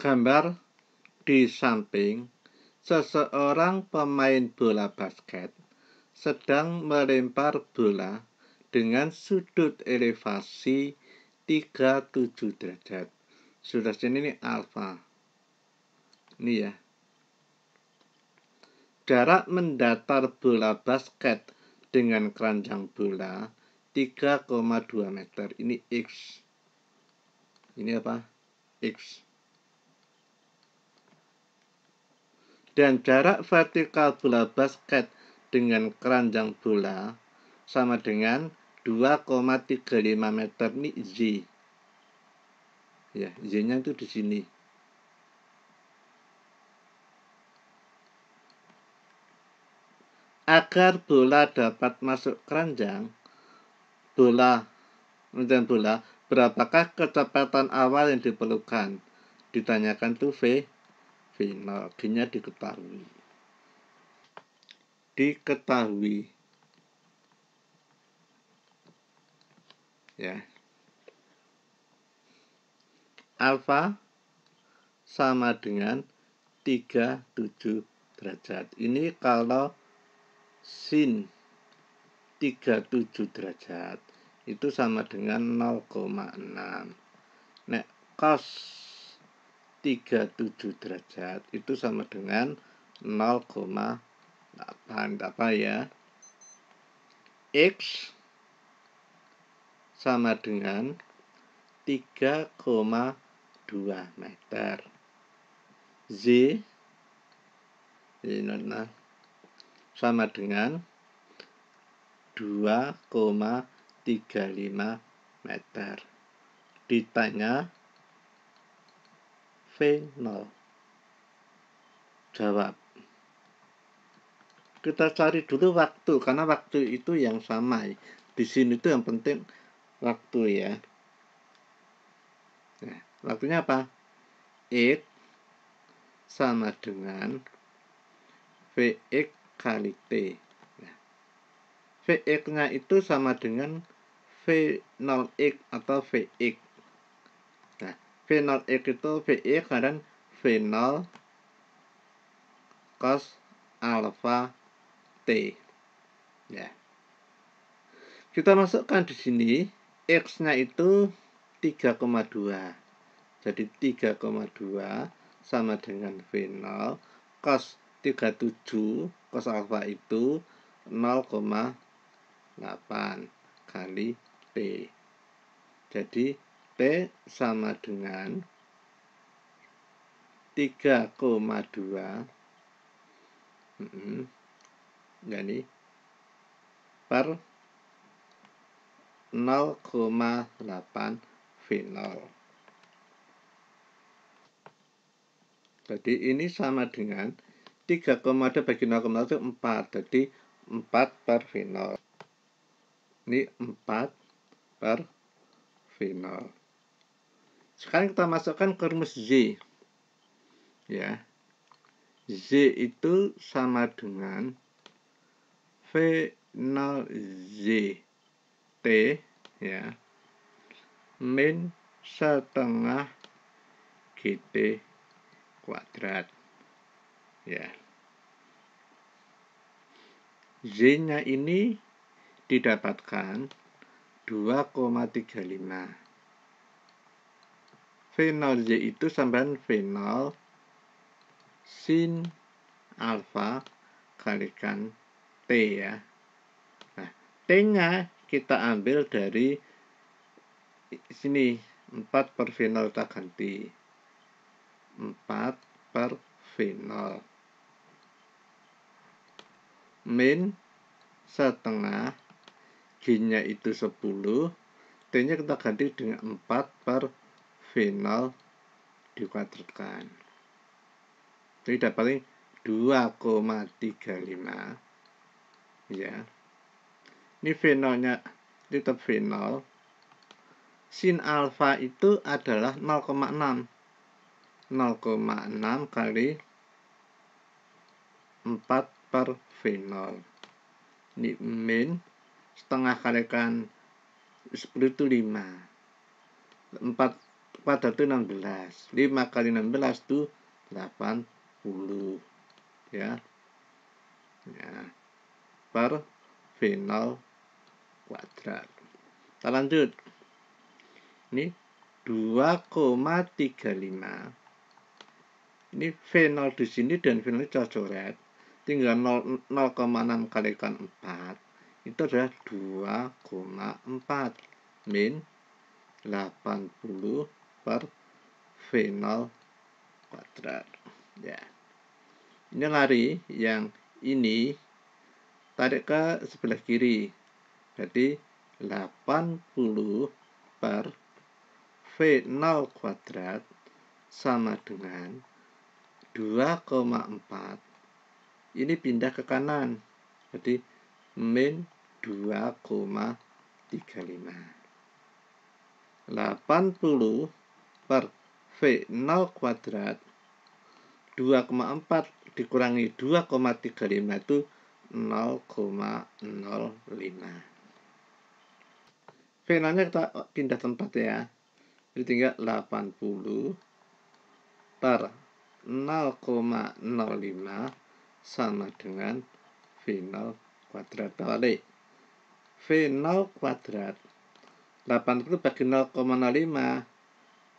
Gambar di samping seseorang pemain bola basket sedang melempar bola dengan sudut elevasi 37 derajat. Sudah sini ini alfa. Ini ya. Jarak mendatar bola basket dengan keranjang bola 3,2 meter. Ini X. Ini apa? X. dan jarak vertikal bola basket dengan keranjang bola sama dengan 2,35 meter ini Z. Ya, Z-nya itu di sini. Agar bola dapat masuk keranjang, bola dan bola, berapakah kecepatan awal yang diperlukan? Ditanyakan tuh V final akhirnya diketahui diketahui ya alfa sama dengan 37 derajat ini kalau sin 37 derajat itu sama dengan 0,6 nek cos 37 derajat itu sama dengan 0,8 apa ya X sama dengan 3,2 meter Z nah, sama dengan 2,35 meter ditanya V0? Jawab. Kita cari dulu waktu, karena waktu itu yang sama. Di sini itu yang penting waktu ya. Nah, waktunya apa? X sama dengan Vx kali T. Nah, Vx-nya itu sama dengan V0x atau Vx. Nah, final X itu VE kadang V0 cos alpha T. Ya. Kita masukkan di sini X-nya itu 3,2. Jadi 3,2 sama dengan V0 cos 37 cos alpha itu 0,8 kali T. Jadi sama dengan 3,2 hmm, per 0,8 V0 jadi ini sama dengan 3,2 bagi 0,0 itu 4 jadi 4 per V0 ini 4 per V0 sekarang kita masukkan ke rumus Z. Ya. Z itu sama dengan V0 Z T ya. Min setengah GT kuadrat. Ya. Z-nya ini didapatkan 2,35 V0 Y itu sambahan V0 sin alfa kalikan T ya. Nah, T-nya kita ambil dari sini 4 per V0 kita ganti 4 per V0 min setengah G nya itu 10 T nya kita ganti dengan 4 per V0 dikuadratkan. Jadi dapatnya 2,35 ya. Ini V0-nya tetap V0. Sin alfa itu adalah 0,6. 0,6 kali 4 per V0. Ini min setengah kalikan 10 itu 5. 4 kuadrat itu 16. 5 kali 16 itu 80. Ya. Ya. Per V0 kuadrat. Kita lanjut. Ini 2,35. Ini V0 di sini dan V0 cocoret Tinggal 0,6 kalikan 4. Itu adalah 2,4 min 80 per V0 kuadrat. Ya. Ini lari yang ini tarik ke sebelah kiri. Jadi 80 per V0 kuadrat sama dengan 2,4 ini pindah ke kanan jadi min 2,35 80 per V 0 kuadrat 2,4 dikurangi 2,35 itu 0,05 V 0 nya kita pindah tempat ya jadi tinggal 80 per 0,05 sama dengan V0 kuadrat balik V0 kuadrat 80 bagi 0,05